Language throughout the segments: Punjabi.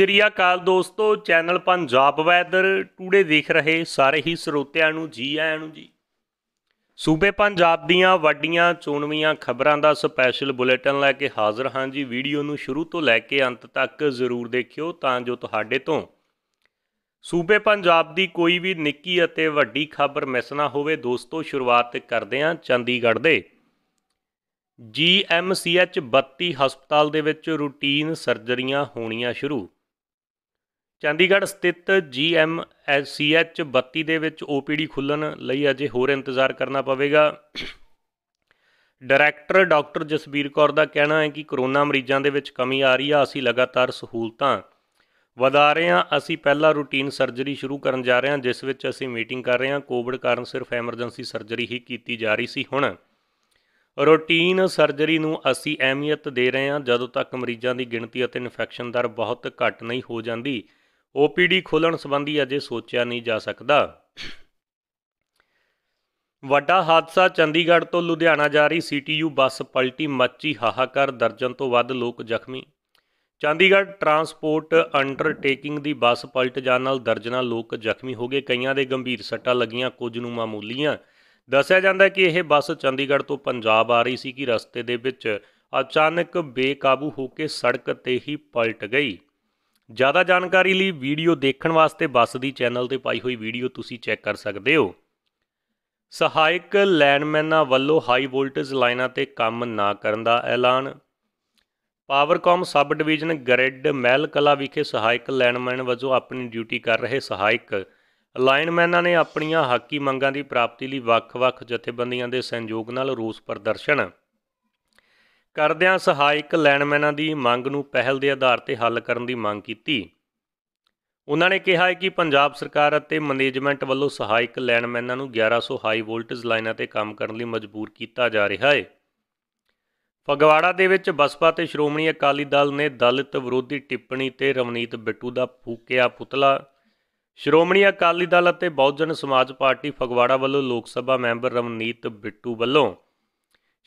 ਸ਼੍ਰੀ ਅਕਾਲ ਦੋਸਤੋ ਚੈਨਲ ਪੰਜਾਬ ਵੈਦਰ ਟੂਡੇ ਦੇਖ ਰਹੇ ਸਾਰੇ ਹੀ ਸਰੋਤਿਆਂ ਨੂੰ ਜੀ ਆਇਆਂ ਨੂੰ ਜੀ ਸੂਬੇ ਪੰਜਾਬ ਦੀਆਂ ਵੱਡੀਆਂ ਚੋਣਵੀਆਂ ਖਬਰਾਂ ਦਾ ਸਪੈਸ਼ਲ ਬੁਲੇਟਿਨ ਲੈ ਕੇ ਹਾਜ਼ਰ ਹਾਂ ਜੀ ਵੀਡੀਓ ਨੂੰ ਸ਼ੁਰੂ ਤੋਂ ਲੈ ਕੇ ਅੰਤ ਤੱਕ ਜ਼ਰੂਰ ਦੇਖਿਓ ਤਾਂ ਜੋ ਤੁਹਾਡੇ ਤੋਂ ਸੂਬੇ ਪੰਜਾਬ ਦੀ ਕੋਈ ਵੀ ਨਿੱਕੀ ਅਤੇ ਵੱਡੀ ਖਬਰ ਮਿਸ ਨਾ ਹੋਵੇ ਦੋਸਤੋ ਸ਼ੁਰੂਆਤ ਕਰਦੇ ਹਾਂ ਚੰਡੀਗੜ੍ਹ ਦੇ ਜੀਐਮਸੀਐਚ 32 ਹਸਪਤਾਲ ਦੇ ਵਿੱਚ ਰੂਟੀਨ ਸਰਜਰੀਆਂ ਹੋਣੀਆਂ ਸ਼ੁਰੂ ਚੰਡੀਗੜ੍ਹ ਸਥਿਤ ਜੀਐਮਐਸਸੀਐਚ 32 ਦੇ ਵਿੱਚ ਓਪੀਡੀ ਖੁੱਲਣ ਲਈ ਅਜੇ ਹੋਰ ਇੰਤਜ਼ਾਰ ਕਰਨਾ ਪਵੇਗਾ ਡਾਇਰੈਕਟਰ ਡਾਕਟਰ ਜਸਬੀਰ ਕੌਰ ਦਾ ਕਹਿਣਾ ਹੈ ਕਿ ਕਰੋਨਾ ਮਰੀਜ਼ਾਂ ਦੇ ਵਿੱਚ ਕਮੀ ਆ ਰਹੀ ਆ ਅਸੀਂ ਲਗਾਤਾਰ ਸਹੂਲਤਾਂ ਵਧਾ ਰਹੇ ਹਾਂ ਅਸੀਂ ਪਹਿਲਾ ਰੂਟੀਨ ਸਰਜਰੀ ਸ਼ੁਰੂ ਕਰਨ ਜਾ ਰਹੇ ਹਾਂ ਜਿਸ ਵਿੱਚ ਅਸੀਂ ਮੀਟਿੰਗ ਕਰ ਰਹੇ ਹਾਂ ਕੋਵਿਡ ਕਾਰਨ ਸਿਰਫ ਐਮਰਜੈਂਸੀ ਸਰਜਰੀ ਹੀ ਕੀਤੀ ਜਾ ਰਹੀ ਸੀ ਹੁਣ ਰੂਟੀਨ ਸਰਜਰੀ ਨੂੰ ਅਸੀਂ ਅਹਿਮੀਅਤ ਦੇ ਰਹੇ ਹਾਂ ਜਦੋਂ ਤੱਕ ਮਰੀਜ਼ਾਂ ਦੀ ਗਿਣਤੀ ਅਤੇ ਇਨਫੈਕਸ਼ਨ ਦਰ ਬਹੁਤ ਘੱਟ ਨਹੀਂ ਹੋ ਜਾਂਦੀ OPD ਖੋਲਣ ਸੰਬੰਧੀ ਅਜੇ ਸੋਚਿਆ ਨਹੀਂ ਜਾ ਸਕਦਾ ਵੱਡਾ ਹਾਦਸਾ ਚੰਡੀਗੜ੍ਹ ਤੋਂ ਲੁਧਿਆਣਾ ਜਾ ਰਹੀ CTU ਬੱਸ ਪਲਟੀ ਮੱਚੀ ਹਾਹਾਕਾਰ ਦਰਜਨ ਤੋਂ ਵੱਧ ਲੋਕ ਜ਼ਖਮੀ ਚੰਡੀਗੜ੍ਹ ਟਰਾਂਸਪੋਰਟ ਅੰਡਰਟੇਕਿੰਗ ਦੀ ਬੱਸ ਪਲਟ ਜਾਣ ਨਾਲ ਦਰਜਨਾਂ ਲੋਕ ਜ਼ਖਮੀ ਹੋ ਗਏ ਕਈਆਂ ਦੇ ਗੰਭੀਰ ਸੱਟਾਂ ਲੱਗੀਆਂ ਕੁਝ ਨੂੰ ਮਾਮੂਲੀਆਂ ਦੱਸਿਆ ਜਾਂਦਾ ਹੈ ਕਿ ਇਹ ਬੱਸ ਚੰਡੀਗੜ੍ਹ ਤੋਂ ਪੰਜਾਬ ਆ ਰਹੀ ਸੀ ਕਿ ਰਸਤੇ ਦੇ ਵਿੱਚ ਅਚਾਨਕ ਬੇਕਾਬੂ ਹੋ ਕੇ ਸੜਕ ਤੇ ਹੀ ਪਲਟ ਗਈ ਜ਼ਿਆਦਾ ਜਾਣਕਾਰੀ ਲਈ ਵੀਡੀਓ ਦੇਖਣ ਵਾਸਤੇ ਬੱਸ ਦੀ ਚੈਨਲ ਤੇ ਪਾਈ ਹੋਈ ਵੀਡੀਓ ਤੁਸੀਂ ਚੈੱਕ ਕਰ ਸਕਦੇ ਹੋ ਸਹਾਇਕ ਲੈਂਡਮੈਨਾਂ ਵੱਲੋਂ ਹਾਈ ਵੋਲਟੇਜ ਲਾਈਨਾਂ ਤੇ ਕੰਮ ਨਾ ਕਰਨ ਦਾ ਐਲਾਨ Powercom sub division grid Mehal Kala ਵਿਖੇ ਸਹਾਇਕ ਲੈਂਡਮੈਨ ਵਜੋਂ ਆਪਣੀ ਡਿਊਟੀ ਕਰ ਰਹੇ ਸਹਾਇਕ ਲਾਈਨਮੈਨਾਂ ਨੇ ਆਪਣੀਆਂ ਹੱਕੀ ਮੰਗਾਂ ਦੀ ਪ੍ਰਾਪਤੀ ਲਈ ਵੱਖ-ਵੱਖ ਜਥੇਬੰਦੀਆਂ ਦੇ ਸਹਿਯੋਗ ਨਾਲ ਰੋਸ ਪ੍ਰਦਰਸ਼ਨ ਕਰਦਿਆਂ ਸਹਾਇਕ ਲੈਣਮੈਨਾਂ ਦੀ ਮੰਗ ਨੂੰ ਪਹਿਲ ਦੇ ਆਧਾਰ ਤੇ ਹੱਲ ਕਰਨ ਦੀ ਮੰਗ ਕੀਤੀ ਉਹਨਾਂ ਨੇ ਕਿਹਾ ਹੈ ਕਿ ਪੰਜਾਬ ਸਰਕਾਰ ਅਤੇ ਮੈਨੇਜਮੈਂਟ ਵੱਲੋਂ ਸਹਾਇਕ ਲੈਣਮੈਨਾਂ ਨੂੰ 1100 ਹਾਈ ਵੋਲਟੇਜ ਲਾਈਨਾਂ ਤੇ ਕੰਮ ਕਰਨ ਲਈ ਮਜਬੂਰ ਕੀਤਾ ਜਾ ਰਿਹਾ ਹੈ ਫਗਵਾੜਾ ਦੇ ਵਿੱਚ ਬਸਪਾ ਤੇ ਸ਼੍ਰੋਮਣੀ ਅਕਾਲੀ ਦਲ ਨੇ ਦਲਿਤ ਵਿਰੋਧੀ ਟਿੱਪਣੀ ਤੇ ਰਵਨੀਤ ਬਿੱਟੂ ਦਾ ਫੂਕਿਆ ਪੁਤਲਾ ਸ਼੍ਰੋਮਣੀ ਅਕਾਲੀ ਦਲ ਅਤੇ ਬਹੁਜਨ ਸਮਾਜ ਪਾਰਟੀ ਫਗਵਾੜਾ ਵੱਲੋਂ ਲੋਕ ਸਭਾ ਮੈਂਬਰ ਰਵਨੀਤ ਬਿੱਟੂ ਵੱਲੋਂ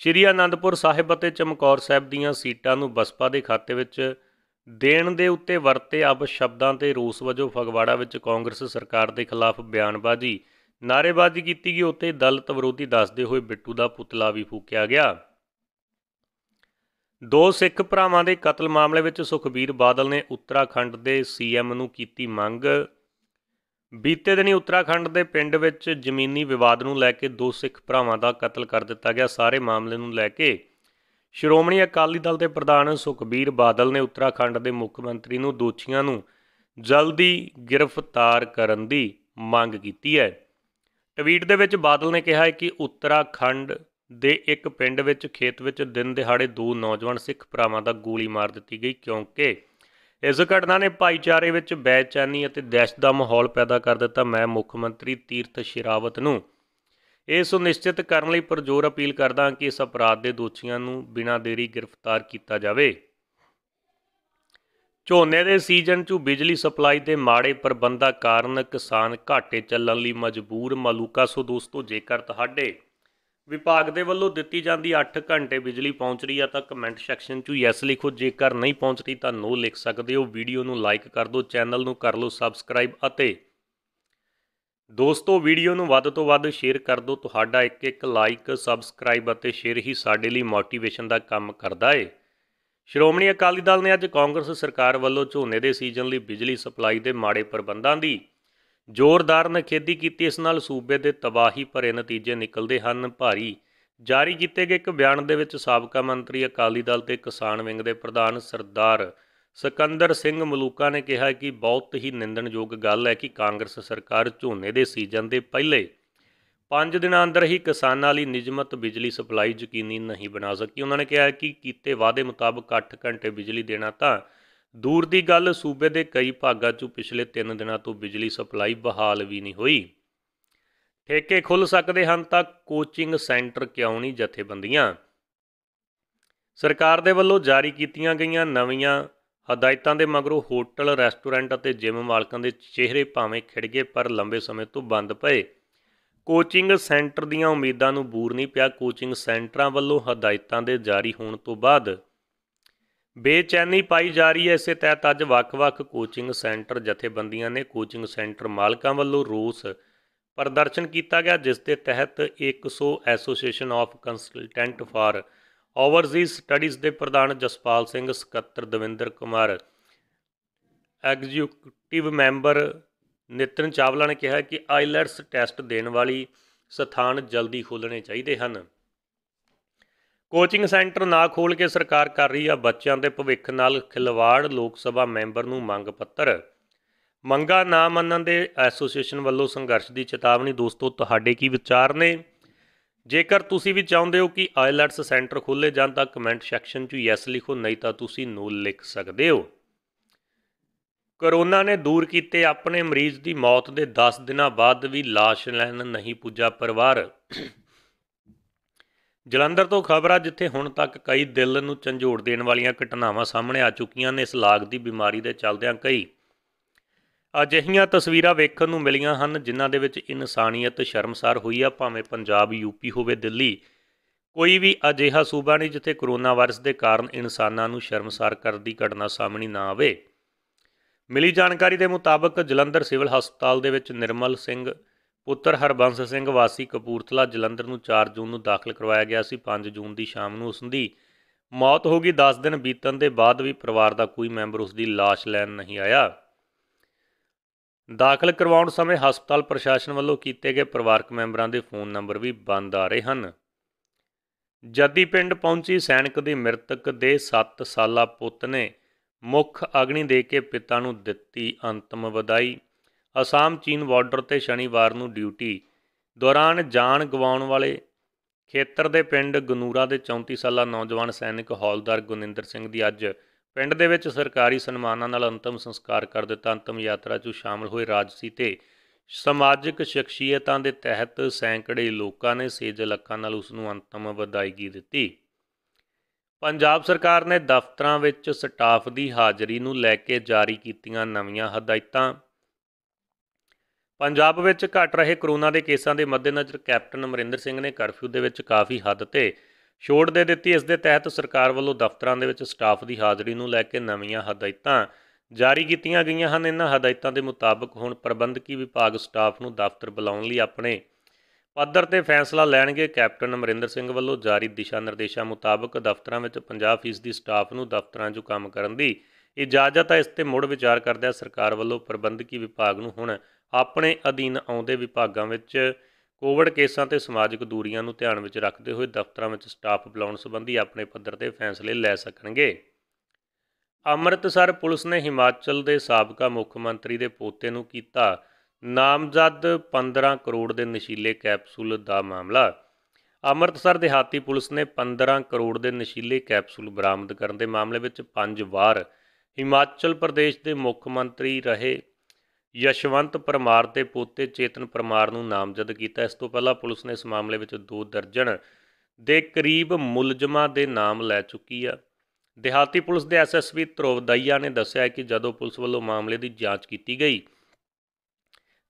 ਸ਼੍ਰੀ ਆਨੰਦਪੁਰ ਸਾਹਿਬ ਅਤੇ ਚਮਕੌਰ ਸਾਹਿਬ ਦੀਆਂ ਸੀਟਾਂ ਨੂੰ ਬਸਪਾ ਦੇ ਖਾਤੇ ਵਿੱਚ ਦੇਣ ਦੇ ਉੱਤੇ ਵਰਤੇ ਅਬ ਸ਼ਬਦਾਂ ਤੇ ਰੋਸ ਵਜੋਂ ਫਗਵਾੜਾ ਵਿੱਚ ਕਾਂਗਰਸ ਸਰਕਾਰ ਦੇ ਖਿਲਾਫ ਬਿਆਨਬਾਜ਼ੀ ਨਾਰੇਬਾਜ਼ੀ ਕੀਤੀ ਗਈ ਉੱਤੇ ਦਲਿਤ ਵਿਰੋਧੀ ਦੱਸਦੇ ਹੋਏ ਬਿੱਟੂ ਦਾ ਪੁਤਲਾ ਵੀ ਫੂਕਿਆ ਗਿਆ ਦੋ ਸਿੱਖ ਭਰਾਵਾਂ ਦੇ ਕਤਲ ਮਾਮਲੇ ਵਿੱਚ ਸੁਖਬੀਰ ਬਾਦਲ ਨੇ ਉੱਤਰਾਖੰਡ ਦੇ ਸੀਐਮ ਨੂੰ ਕੀਤੀ ਮੰਗ ਬੀਤੇ ਦਿਨੀ ਉੱਤਰਾਖੰਡ ਦੇ ਪਿੰਡ ਵਿੱਚ ਜ਼ਮੀਨੀ ਵਿਵਾਦ ਨੂੰ ਲੈ ਕੇ ਦੋ ਸਿੱਖ ਭਰਾਵਾਂ ਦਾ ਕਤਲ ਕਰ ਦਿੱਤਾ ਗਿਆ ਸਾਰੇ ਮਾਮਲੇ ਨੂੰ ਲੈ ਕੇ ਸ਼੍ਰੋਮਣੀ ਅਕਾਲੀ ਦਲ ਦੇ ਪ੍ਰਧਾਨ ਸੁਖਬੀਰ ਬਾਦਲ ਨੇ ਉੱਤਰਾਖੰਡ ਦੇ ਮੁੱਖ ਮੰਤਰੀ ਨੂੰ ਦੋਸ਼ੀਆਂ ਨੂੰ ਜਲਦੀ ਗ੍ਰਿਫਤਾਰ ਕਰਨ ਦੀ ਮੰਗ ਕੀਤੀ ਹੈ ਟਵੀਟ ਦੇ ਵਿੱਚ ਬਾਦਲ ਨੇ ਕਿਹਾ ਹੈ ਕਿ ਉੱਤਰਾਖੰਡ ਦੇ ਇੱਕ ਪਿੰਡ ਵਿੱਚ ਖੇਤ ਵਿੱਚ ਦਿਨ ਦਿਹਾੜੇ ਦੋ ਨੌਜਵਾਨ ਸਿੱਖ ਭਰਾਵਾਂ ਦਾ ਗੋਲੀ ਮਾਰ ਦਿੱਤੀ ਗਈ ਕਿਉਂਕਿ ਇਸ ਘਟਨਾ ਨੇ ਭਾਈਚਾਰੇ ਵਿੱਚ ਬੇਚੈਨੀ ਅਤੇ ਦਹਿਸ਼ਤ ਦਾ ਮਾਹੌਲ ਪੈਦਾ ਕਰ ਦਿੱਤਾ ਮੈਂ ਮੁੱਖ ਮੰਤਰੀ ਤੀਰਥ ਸ਼ਿਰਾਵਤ ਨੂੰ ਇਹ ਸੁਨਿਸ਼ਚਿਤ ਕਰਨ ਲਈ ਪਰਜੋਰ ਅਪੀਲ ਕਰਦਾ ਕਿ ਇਸ ਅਪਰਾਧ ਦੇ ਦੋਸ਼ੀਆਂ ਨੂੰ ਬਿਨਾਂ ਦੇਰੀ ਗ੍ਰਿਫਤਾਰ ਕੀਤਾ ਜਾਵੇ ਝੋਨੇ ਦੇ ਸੀਜ਼ਨ 'ਚ ਬਿਜਲੀ ਸਪਲਾਈ ਦੇ ਮਾੜੇ ਪ੍ਰਬੰਧਾਂ ਕਾਰਨ ਕਿਸਾਨ ਘਾਟੇ ਚੱਲਣ ਲਈ ਮਜਬੂਰ ਮਲੂਕਾ ਸੋ ਦੋਸਤੋ ਜੇਕਰ ਤੁਹਾਡੇ ਵਿਭਾਗ ਦੇ ਵੱਲੋਂ ਦਿੱਤੀ ਜਾਂਦੀ 8 ਘੰਟੇ ਬਿਜਲੀ ਪਹੁੰਚ ਰਹੀ ਆ ਤਾਂ ਕਮੈਂਟ ਸੈਕਸ਼ਨ 'ਚ ਯੈਸ ਲਿਖੋ ਜੇਕਰ ਨਹੀਂ ਪਹੁੰਚ ਰਹੀ ਤਾਂ ਨੋ ਲਿਖ ਸਕਦੇ ਹੋ ਵੀਡੀਓ ਨੂੰ ਲਾਈਕ ਕਰ ਦਿਓ ਚੈਨਲ ਨੂੰ ਕਰ ਲਓ ਸਬਸਕ੍ਰਾਈਬ ਅਤੇ ਦੋਸਤੋ ਵੀਡੀਓ ਨੂੰ ਵੱਧ ਤੋਂ ਵੱਧ ਸ਼ੇਅਰ ਕਰ ਦਿਓ ਤੁਹਾਡਾ ਇੱਕ ਇੱਕ ਲਾਈਕ ਸਬਸਕ੍ਰਾਈਬ ਅਤੇ ਸ਼ੇਅਰ ਹੀ ਸਾਡੇ ਲਈ ਮੋਟੀਵੇਸ਼ਨ ਦਾ ਕੰਮ ਕਰਦਾ ਏ ਸ਼੍ਰੋਮਣੀ ਅਕਾਲੀ ਦਲ ਨੇ ਅੱਜ ਕਾਂਗਰਸ ਸਰਕਾਰ ਵੱਲੋਂ ਝੋਨੇ ਦੇ ਸੀਜ਼ਨ ਲਈ ਬਿਜਲੀ ਸਪਲਾਈ ਦੇ ਮਾੜੇ ਪ੍ਰਬੰਧਾਂ ਦੀ ਜ਼ੋਰਦਾਰ ਨਖੇਦੀ ਕੀਤੀ ਇਸ ਨਾਲ ਸੂਬੇ ਦੇ ਤਬਾਹੀ ਭਰੇ ਨਤੀਜੇ ਨਿਕਲਦੇ ਹਨ ਭਾਰੀ ਜਾਰੀ ਕੀਤੇ ਗਏ ਇੱਕ ਬਿਆਨ ਦੇ ਵਿੱਚ ਸਾਬਕਾ ਮੰਤਰੀ ਅਕਾਲੀ ਦਲ ਤੇ ਕਿਸਾਨ ਵਿੰਗ ਦੇ ਪ੍ਰਧਾਨ ਸਰਦਾਰ ਸਿਕੰਦਰ ਸਿੰਘ ਮਲੂਕਾ ਨੇ ਕਿਹਾ ਕਿ ਬਹੁਤ ਹੀ ਨਿੰਦਣਯੋਗ ਗੱਲ ਹੈ ਕਿ ਕਾਂਗਰਸ ਸਰਕਾਰ ਝੋਨੇ ਦੇ ਸੀਜ਼ਨ ਦੇ ਪਹਿਲੇ 5 ਦਿਨਾਂ ਅੰਦਰ ਹੀ ਕਿਸਾਨਾਂ ਲਈ ਨਿਯਮਤ ਬਿਜਲੀ ਸਪਲਾਈ ਯਕੀਨੀ ਨਹੀਂ ਬਣਾ ਸਕੀ ਉਹਨਾਂ ਨੇ ਕਿਹਾ ਕਿ ਕੀਤੇ ਵਾਅਦੇ ਮੁਤਾਬਕ 8 ਘੰਟੇ ਬਿਜਲੀ ਦੇਣਾ ਤਾਂ ਦੂਰ ਦੀ ਗੱਲ ਸੂਬੇ ਦੇ ਕਈ ਭਾਗਾਂ 'ਚ ਪਿਛਲੇ 3 ਦਿਨਾਂ ਤੋਂ ਬਿਜਲੀ ਸਪਲਾਈ ਬਹਾਲ ਵੀ ਨਹੀਂ ਹੋਈ ਠੇਕੇ ਖੁੱਲ ਸਕਦੇ ਹਨ ਤਾਂ ਕੋਚਿੰਗ ਸੈਂਟਰ ਕਿਉਂ ਨਹੀਂ ਜਥੇਬੰਦੀਆਂ ਸਰਕਾਰ ਦੇ ਵੱਲੋਂ ਜਾਰੀ ਕੀਤੀਆਂ ਗਈਆਂ ਨਵੀਆਂ ਹਦਾਇਤਾਂ ਦੇ ਮਗਰੋਂ ਹੋਟਲ ਰੈਸਟੋਰੈਂਟ ਅਤੇ ਜਿਮ ਮਾਲਕਾਂ ਦੇ ਚਿਹਰੇ ਭਾਵੇਂ ਖਿੜ ਗਏ ਪਰ ਲੰਬੇ ਸਮੇਂ ਤੋਂ ਬੰਦ ਪਏ ਕੋਚਿੰਗ ਸੈਂਟਰ ਦੀਆਂ ਉਮੀਦਾਂ ਨੂੰ ਬੂਰ ਨਹੀਂ ਪਿਆ ਕੋਚਿੰਗ ਸੈਂਟਰਾਂ ਵੱਲੋਂ ਹਦਾਇਤਾਂ ਦੇ ਜਾਰੀ ਹੋਣ ਤੋਂ ਬਾਅਦ ਬੇਚੈਨੀ ਪਾਈ ਜਾ ਰਹੀ ਹੈ ਇਸੇ ਤਹਿਤ ਅੱਜ ਵੱਖ-ਵੱਖ ਕੋਚਿੰਗ ਸੈਂਟਰ ਜਥੇਬੰਦੀਆਂ ਨੇ ਕੋਚਿੰਗ ਸੈਂਟਰ ਮਾਲਕਾਂ ਵੱਲੋਂ ਰੋਸ ਪ੍ਰਦਰਸ਼ਨ ਕੀਤਾ ਗਿਆ ਜਿਸ ਦੇ ਤਹਿਤ 100 association of consultant for overseas studies ਦੇ ਪ੍ਰਧਾਨ ਜਸਪਾਲ ਸਿੰਘ ਸਕੱਤਰ ਦਵਿੰਦਰ ਕੁਮਾਰ ਐਗਜ਼ੀਕਿਊਟਿਵ ਮੈਂਬਰ ਨਿਤਨ ਚਾਵਲਾ ਨੇ ਕਿਹਾ ਕਿ ਆਈਲੈਟਸ ਟੈਸਟ ਦੇਣ ਵਾਲੀ ਸਥਾਨ ਜਲਦੀ ਖੋਲਣੇ ਚਾਹੀਦੇ ਹਨ ਕੋਚਿੰਗ ਸੈਂਟਰ ਨਾ ਖੋਲ ਕੇ ਸਰਕਾਰ ਕਰ ਰਹੀ ਆ ਬੱਚਿਆਂ ਦੇ ਭਵਿੱਖ ਨਾਲ ਖਿਲਵਾੜ ਲੋਕ ਸਭਾ ਮੈਂਬਰ ਨੂੰ ਮੰਗ ਪੱਤਰ ਮੰਗਾ ਨਾ ਮੰਨਣ ਦੇ ਐਸੋਸੀਏਸ਼ਨ ਵੱਲੋਂ ਸੰਘਰਸ਼ ਦੀ ਚੇਤਾਵਨੀ ਦੋਸਤੋ ਤੁਹਾਡੇ ਕੀ ਵਿਚਾਰ ਨੇ ਜੇਕਰ ਤੁਸੀਂ ਵੀ ਚਾਹੁੰਦੇ ਹੋ ਕਿ ਆਇਲਟਸ ਸੈਂਟਰ ਖੋਲੇ ਜਾਣ ਤਾਂ ਕਮੈਂਟ ਸੈਕਸ਼ਨ 'ਚ ਯੈਸ ਲਿਖੋ ਨਹੀਂ ਤਾਂ ਤੁਸੀਂ ਨੋ ਲਿਖ ਸਕਦੇ ਹੋ ਕਰੋਨਾ ਨੇ ਦੂਰ ਕੀਤੇ ਆਪਣੇ ਮਰੀਜ਼ ਦੀ ਮੌਤ ਦੇ 10 ਦਿਨਾਂ ਬਾਅਦ ਵੀ ਲਾਸ਼ ਲੈਣ ਨਹੀਂ ਪੁੱਜਾ ਪਰਿਵਾਰ ਜਲੰਧਰ ਤੋਂ ਖਬਰ ਆ ਜਿੱਥੇ ਹੁਣ ਤੱਕ ਕਈ ਦਿਲ ਨੂੰ ਝੰਜੋੜ ਦੇਣ ਵਾਲੀਆਂ ਘਟਨਾਵਾਂ ਸਾਹਮਣੇ ਆ ਚੁੱਕੀਆਂ ਨੇ ਇਸ ਲਾਗ ਦੀ ਬਿਮਾਰੀ ਦੇ ਚੱਲਦਿਆਂ ਕਈ ਅਜਿਹੀਆਂ ਤਸਵੀਰਾਂ ਵੇਖਣ ਨੂੰ ਮਿਲੀਆਂ ਹਨ ਜਿਨ੍ਹਾਂ ਦੇ ਵਿੱਚ ਇਨਸਾਨੀਅਤ ਸ਼ਰਮਸਾਰ ਹੋਈ ਆ ਭਾਵੇਂ ਪੰਜਾਬ ਯੂਪੀ ਹੋਵੇ ਦਿੱਲੀ ਕੋਈ ਵੀ ਅਜਿਹਾ ਸੂਬਾ ਨਹੀਂ ਜਿੱਥੇ ਕੋਰੋਨਾ ਵਾਇਰਸ ਦੇ ਕਾਰਨ ਇਨਸਾਨਾਂ ਨੂੰ ਸ਼ਰਮਸਾਰ ਕਰਨ ਦੀ ਘਟਨਾ ਸਾਹਮਣੇ ਨਾ ਆਵੇ ਮਿਲੀ ਜਾਣਕਾਰੀ ਦੇ ਮੁਤਾਬਕ ਜਲੰਧਰ ਸਿਵਲ ਹਸਪਤਾਲ ਦੇ ਵਿੱਚ ਨਿਰਮਲ ਸਿੰਘ ਪੁੱਤਰ ਹਰਬੰਸ ਸਿੰਘ ਵਾਸੀ ਕਪੂਰਥਲਾ ਜਲੰਧਰ ਨੂੰ 4 ਜੂਨ ਨੂੰ ਦਾਖਲ ਕਰਵਾਇਆ ਗਿਆ ਸੀ 5 ਜੂਨ ਦੀ ਸ਼ਾਮ ਨੂੰ ਉਸ ਦੀ ਮੌਤ ਹੋ ਗਈ 10 ਦਿਨ ਬੀਤਣ ਦੇ ਬਾਅਦ ਵੀ ਪਰਿਵਾਰ ਦਾ ਕੋਈ ਮੈਂਬਰ ਉਸ ਦੀ লাশ ਲੈਣ ਨਹੀਂ ਆਇਆ ਦਾਖਲ ਕਰਵਾਉਣ ਸਮੇਂ ਹਸਪਤਾਲ ਪ੍ਰਸ਼ਾਸਨ ਵੱਲੋਂ ਕੀਤੇ ਗਏ ਪਰਿਵਾਰਕ ਮੈਂਬਰਾਂ ਦੇ ਫੋਨ ਨੰਬਰ ਵੀ ਬੰਦ ਆ ਰਹੇ ਹਨ ਜੱਦੀ ਪਿੰਡ ਪਹੁੰਚੀ ਸੈਨਿਕ ਦੀ ਮ੍ਰਿਤਕ ਦੇ 7 ਸਾਲਾ ਪੁੱਤ ਨੇ ਮੁੱਖ ਅਗਨੀ ਦੇ ਕੇ ਪਿਤਾ ਨੂੰ ਦਿੱਤੀ ਅੰਤਮ ਵਿਦਾਈ ਅਸਾਮ ਚੀਨ ਬਾਰਡਰ ਤੇ ਸ਼ਨੀਵਾਰ ਨੂੰ ਡਿਊਟੀ ਦੌਰਾਨ ਜਾਨ ਗਵਾਉਣ ਵਾਲੇ ਖੇਤਰ ਦੇ ਪਿੰਡ ਗਨੂਰਾ ਦੇ 34 ਸਾਲਾ ਨੌਜਵਾਨ ਸੈਨਿਕ ਹੌਲਦਾਰ ਗੁਨਿੰਦਰ ਸਿੰਘ ਦੀ ਅੱਜ ਪਿੰਡ ਦੇ ਵਿੱਚ ਸਰਕਾਰੀ ਸਨਮਾਨਾਂ ਨਾਲ ਅੰਤਮ ਸੰਸਕਾਰ ਕਰ ਦਿੱਤਾ ਅੰਤਮ ਯਾਤਰਾ 'ਚ ਸ਼ਾਮਲ ਹੋਏ ਰਾਜਸੀ ਤੇ ਸਮਾਜਿਕ ਸ਼ਖਸੀਅਤਾਂ ਦੇ ਤਹਿਤ ਸੈਂਕੜੇ ਲੋਕਾਂ ਨੇ ਸੇਜ ਅੱਖਾਂ ਨਾਲ ਉਸ ਨੂੰ ਅੰਤਮ ਵਿਦਾਇਗੀ ਦਿੱਤੀ ਪੰਜਾਬ ਸਰਕਾਰ ਨੇ ਦਫ਼ਤਰਾਂ ਵਿੱਚ ਸਟਾਫ ਦੀ ਹਾਜ਼ਰੀ ਨੂੰ ਲੈ ਕੇ ਜਾਰੀ ਕੀਤੀਆਂ ਨਵੀਆਂ ਹਦਾਇਤਾਂ ਪੰਜਾਬ ਵਿੱਚ ਘਟ ਰਹੇ ਕਰੋਨਾ ਦੇ ਕੇਸਾਂ ਦੇ ਮੱਦੇਨਜ਼ਰ ਕੈਪਟਨ ਅਮਰਿੰਦਰ ਸਿੰਘ ਨੇ ਕਰਫਿਊ ਦੇ ਵਿੱਚ ਕਾਫੀ ਹੱਦ ਤੇ ਛੋਟ ਦੇ ਦਿੱਤੀ ਇਸ ਦੇ ਤਹਿਤ ਸਰਕਾਰ ਵੱਲੋਂ ਦਫ਼ਤਰਾਂ ਦੇ ਵਿੱਚ ਸਟਾਫ ਦੀ ਹਾਜ਼ਰੀ ਨੂੰ ਲੈ ਕੇ ਨਵੀਆਂ ਹਦਾਇਤਾਂ ਜਾਰੀ ਕੀਤੀਆਂ ਗਈਆਂ ਹਨ ਇਹਨਾਂ ਹਦਾਇਤਾਂ ਦੇ ਮੁਤਾਬਕ ਹੁਣ ਪ੍ਰਬੰਧਕੀ ਵਿਭਾਗ ਸਟਾਫ ਨੂੰ ਦਫ਼ਤਰ ਬੁਲਾਉਣ ਲਈ ਆਪਣੇ ਪੱਧਰ ਤੇ ਫੈਸਲਾ ਲੈਣਗੇ ਕੈਪਟਨ ਅਮਰਿੰਦਰ ਸਿੰਘ ਵੱਲੋਂ ਜਾਰੀ ਦਿਸ਼ਾ ਨਿਰਦੇਸ਼ਾਂ ਮੁਤਾਬਕ ਦਫ਼ਤਰਾਂ ਵਿੱਚ 50% ਦੀ ਸਟਾਫ ਨੂੰ ਦਫ਼ਤਰਾਂ 'ਚ ਕੰਮ ਕਰਨ ਦੀ ਇਜਾਜ਼ਤ ਹੈ ਇਸ ਤੇ ਮੁੜ ਵਿਚਾਰ ਕਰਦਿਆਂ ਸਰਕਾਰ ਵੱਲੋਂ ਪ੍ਰਬੰਧਕੀ ਵਿਭਾਗ ਨੂੰ ਹੁਣ ਆਪਣੇ ਅਧੀਨ ਆਉਂਦੇ ਵਿਭਾਗਾਂ ਵਿੱਚ ਕੋਵਿਡ ਕੇਸਾਂ ਤੇ ਸਮਾਜਿਕ ਦੂਰੀਆਂ ਨੂੰ ਧਿਆਨ ਵਿੱਚ ਰੱਖਦੇ ਹੋਏ ਦਫ਼ਤਰਾਂ ਵਿੱਚ ਸਟਾਫ ਬੁਲਾਉਣ ਸੰਬੰਧੀ ਆਪਣੇ ਪੱਧਰ ਤੇ ਫੈਸਲੇ ਲੈ ਸਕਣਗੇ ਅੰਮ੍ਰਿਤਸਰ ਪੁਲਿਸ ਨੇ ਹਿਮਾਚਲ ਦੇ ਸਾਬਕਾ ਮੁੱਖ ਮੰਤਰੀ ਦੇ ਪੋਤੇ ਨੂੰ ਕੀਤਾ ਨਾਮਜ਼ਦ 15 ਕਰੋੜ ਦੇ ਨਸ਼ੀਲੇ ਕੈਪਸੂਲ ਦਾ ਮਾਮਲਾ ਅੰਮ੍ਰਿਤਸਰ ਦਿਹਾਤੀ ਪੁਲਿਸ ਨੇ 15 ਕਰੋੜ ਦੇ ਨਸ਼ੀਲੇ ਕੈਪਸੂਲ ਬਰਾਮਦ ਕਰਨ ਦੇ ਮਾਮਲੇ ਵਿੱਚ ਪੰਜ ਵਾਰ ਹਿਮਾਚਲ ਪ੍ਰਦੇਸ਼ ਦੇ ਮੁੱਖ ਮੰਤਰੀ ਰਹੇ ਯਸ਼ਵੰਤ ਪਰਮਾਰ ਤੇ ਪੋਤੇ ਚੇਤਨ ਪਰਮਾਰ ਨੂੰ ਨਾਮਜ਼ਦ ਕੀਤਾ ਇਸ ਤੋਂ ਪਹਿਲਾਂ ਪੁਲਿਸ ਨੇ ਇਸ ਮਾਮਲੇ ਵਿੱਚ ਦੋ ਦਰਜਨ ਦੇ ਕਰੀਬ ਮੁਲਜ਼ਮਾਂ ਦੇ ਨਾਮ ਲੈ ਚੁੱਕੀ ਆ ਦਿਹਾਤੀ ਪੁਲਿਸ ਦੇ ਐਸਐਸਪੀ ਧਰੋਵ ਦਈਆ ਨੇ ਦੱਸਿਆ ਕਿ ਜਦੋਂ ਪੁਲਿਸ ਵੱਲੋਂ ਮਾਮਲੇ ਦੀ ਜਾਂਚ ਕੀਤੀ ਗਈ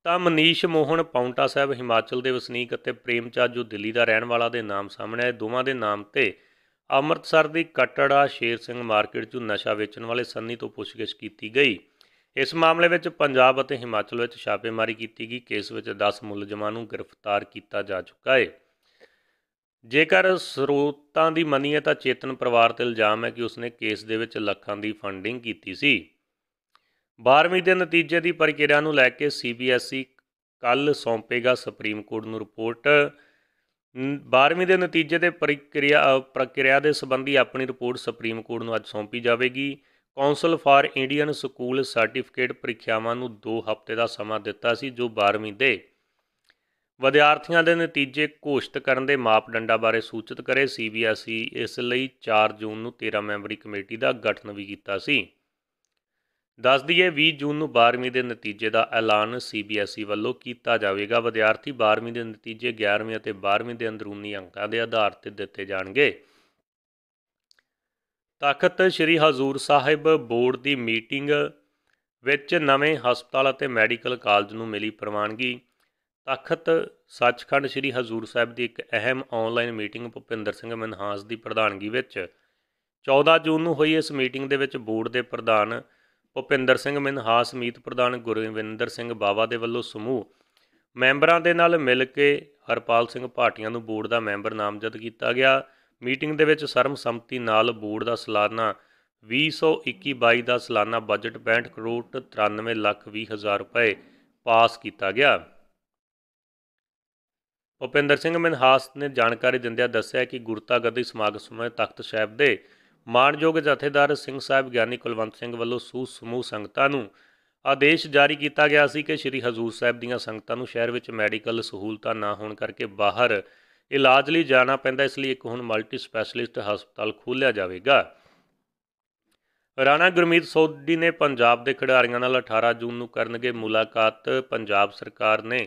ਤਾਂ ਮਨੀਸ਼ ਮੋਹਨ ਪੌਂਟਾ ਸਾਹਿਬ ਹਿਮਾਚਲ ਦੇ ਵਸਨੀਕ ਅਤੇ ਚਾਹ ਜੋ ਦਿੱਲੀ ਦਾ ਰਹਿਣ ਵਾਲਾ ਦੇ ਨਾਮ ਸਾਹਮਣੇ ਆਏ ਦੋਵਾਂ ਦੇ ਨਾਮ ਤੇ ਅੰਮ੍ਰਿਤਸਰ ਦੀ ਕਟੜਾ ਸ਼ੇਰ ਸਿੰਘ ਮਾਰਕੀਟ 'ਚੋਂ ਨਸ਼ਾ ਵੇਚਣ ਵਾਲੇ ਸੰਨੀ ਤੋਂ ਪੁੱਛਗਿੱਛ ਕੀਤੀ ਗਈ ਇਸ ਮਾਮਲੇ ਵਿੱਚ ਪੰਜਾਬ ਅਤੇ ਹਿਮਾਚਲ ਵਿੱਚ ਛਾਪੇਮਾਰੀ ਕੀਤੀ ਗਈ ਕੇਸ ਵਿੱਚ 10 ਮੁਲਜ਼ਮਾਂ ਨੂੰ ਗ੍ਰਿਫਤਾਰ ਕੀਤਾ ਜਾ ਚੁੱਕਾ ਹੈ ਜੇਕਰ ਸਰੋਤਾਂ ਦੀ ਮੰਨੀਏ ਤਾਂ ਚੇਤਨ ਪਰਿਵਾਰ ਤੇ ਇਲਜ਼ਾਮ ਹੈ ਕਿ ਉਸਨੇ ਕੇਸ ਦੇ ਵਿੱਚ ਲੱਖਾਂ ਦੀ ਫੰਡਿੰਗ ਕੀਤੀ ਸੀ 12ਵੀਂ ਦੇ ਨਤੀਜੇ ਦੀ ਪ੍ਰਕਿਰਿਆ ਨੂੰ ਲੈ ਕੇ ਸੀਬੀਐਸਈ ਕੱਲ ਸੌਂਪੇਗਾ ਸੁਪਰੀਮ ਕੋਰਟ ਨੂੰ ਰਿਪੋਰਟ 12ਵੀਂ ਦੇ ਨਤੀਜੇ ਦੇ ਪ੍ਰਕਿਰਿਆ ਪ੍ਰਕਿਰਿਆ ਦੇ ਸੰਬੰਧੀ ਆਪਣੀ ਰਿਪੋਰਟ ਸੁਪਰੀਮ ਕੋਰਟ ਨੂੰ ਅੱਜ ਸੌਂਪੀ ਜਾਵੇਗੀ council for Indian school certificate ਪ੍ਰੀਖਿਆਵਾਂ ਨੂੰ 2 ਹਫ਼ਤੇ ਦਾ ਸਮਾਂ ਦਿੱਤਾ ਸੀ ਜੋ 12ਵੀਂ ਦੇ ਵਿਦਿਆਰਥੀਆਂ ਦੇ ਨਤੀਜੇ ਘੋਸ਼ਿਤ ਕਰਨ ਦੇ ਮਾਪਦੰਡਾਂ ਬਾਰੇ ਸੂਚਿਤ ਕਰੇ ਸੀਬੀਐਸਈ ਇਸ ਲਈ 4 ਜੂਨ ਨੂੰ 13 ਮੈਂਬਰੀ ਕਮੇਟੀ ਦਾ ਗਠਨ ਵੀ ਕੀਤਾ ਸੀ ਦੱਸ ਦਈਏ 20 ਜੂਨ ਨੂੰ 12ਵੀਂ ਦੇ ਨਤੀਜੇ ਦਾ ਐਲਾਨ ਸੀਬੀਐਸਈ ਵੱਲੋਂ ਕੀਤਾ ਜਾਵੇਗਾ ਵਿਦਿਆਰਥੀ 12ਵੀਂ ਦੇ ਨਤੀਜੇ 11ਵੀਂ ਅਤੇ 12ਵੀਂ ਦੇ ਅੰਦਰੂਨੀ ਅੰਕਾਂ ਦੇ ਆਧਾਰ ਤੇ ਦਿੱਤੇ ਜਾਣਗੇ ਤਖਤ ਸ੍ਰੀ ਹਜ਼ੂਰ ਸਾਹਿਬ ਬੋਰਡ ਦੀ ਮੀਟਿੰਗ ਵਿੱਚ ਨਵੇਂ ਹਸਪਤਾਲ ਅਤੇ ਮੈਡੀਕਲ ਕਾਲਜ ਨੂੰ ਮਿਲੀ ਪ੍ਰਵਾਨਗੀ ਤਖਤ ਸੱਚਖੰਡ ਸ੍ਰੀ ਹਜ਼ੂਰ ਸਾਹਿਬ ਦੀ ਇੱਕ ਅਹਿਮ ਆਨਲਾਈਨ ਮੀਟਿੰਗ ਭੁਪਿੰਦਰ ਸਿੰਘ ਮਨਹਾਸ ਦੀ ਪ੍ਰਧਾਨਗੀ ਵਿੱਚ 14 ਜੂਨ ਨੂੰ ਹੋਈ ਇਸ ਮੀਟਿੰਗ ਦੇ ਵਿੱਚ ਬੋਰਡ ਦੇ ਪ੍ਰਧਾਨ ਭੁਪਿੰਦਰ ਸਿੰਘ ਮਨਹਾਸ ਮੀਤ ਪ੍ਰਧਾਨ ਗੁਰਵਿੰਦਰ ਸਿੰਘ ਬਾਵਾ ਦੇ ਵੱਲੋਂ ਸਮੂਹ ਮੈਂਬਰਾਂ ਦੇ ਨਾਲ ਮਿਲ ਕੇ ਹਰਪਾਲ ਸਿੰਘ ਭਾਟੀਆਂ ਨੂੰ ਬੋਰਡ ਦਾ ਮੈਂਬਰ ਨਾਮਜ਼ਦ ਕੀਤਾ ਗਿਆ ਮੀਟਿੰਗ ਦੇ ਵਿੱਚ ਸਰਮਸੰਮਤੀ ਨਾਲ ਬੋਰਡ ਦਾ ਸਾਲਾਨਾ 2021-22 ਦਾ ਸਾਲਾਨਾ ਬਜਟ 65 ਕਰੋੜ 93 ਲੱਖ 20 ਹਜ਼ਾਰ ਰੁਪਏ ਪਾਸ ਕੀਤਾ ਗਿਆ ਭੁਪਿੰਦਰ ਸਿੰਘ ਮਨਹਾਸ ਨੇ ਜਾਣਕਾਰੀ ਦਿੰਦਿਆਂ ਦੱਸਿਆ ਕਿ ਗੁਰਤਾ ਗੱਦੀ ਸਮਾਗਮ ਸਮੇਂ ਤਖਤ ਸਾਹਿਬ ਦੇ ਮਾਣਯੋਗ ਜਥੇਦਾਰ ਸਿੰਘ ਸਾਹਿਬ ਗਿਆਨੀ ਕੁਲਵੰਤ ਸਿੰਘ ਵੱਲੋਂ ਸੂ ਸਮੂਹ ਸੰਗਤਾਂ ਨੂੰ ਆਦੇਸ਼ ਜਾਰੀ ਕੀਤਾ ਗਿਆ ਸੀ ਕਿ ਸ੍ਰੀ ਹਜ਼ੂਰ ਸਾਹਿਬ ਦੀਆਂ ਸੰਗਤਾਂ ਨੂੰ ਸ਼ਹਿਰ ਵਿੱਚ ਮੈਡੀਕਲ ਸਹੂਲਤਾਂ ਨਾ ਹੋਣ ਕਰਕੇ ਬਾਹਰ ਇਲਾਜ ਲਈ ਜਾਣਾ ਪੈਂਦਾ ਇਸ ਲਈ ਇੱਕ ਹੁਣ ਮਲਟੀ ਸਪੈਸ਼ਲਿਸਟ ਹਸਪਤਾਲ ਖੋਲ੍ਹਿਆ ਜਾਵੇਗਾ ਰਾਣਾ ਗੁਰਮੀਤ ਸੋਢੀ ਨੇ ਪੰਜਾਬ ਦੇ ਖਿਡਾਰੀਆਂ ਨਾਲ 18 ਜੂਨ ਨੂੰ ਕਰਨਗੇ ਮੁਲਾਕਾਤ ਪੰਜਾਬ ਸਰਕਾਰ ਨੇ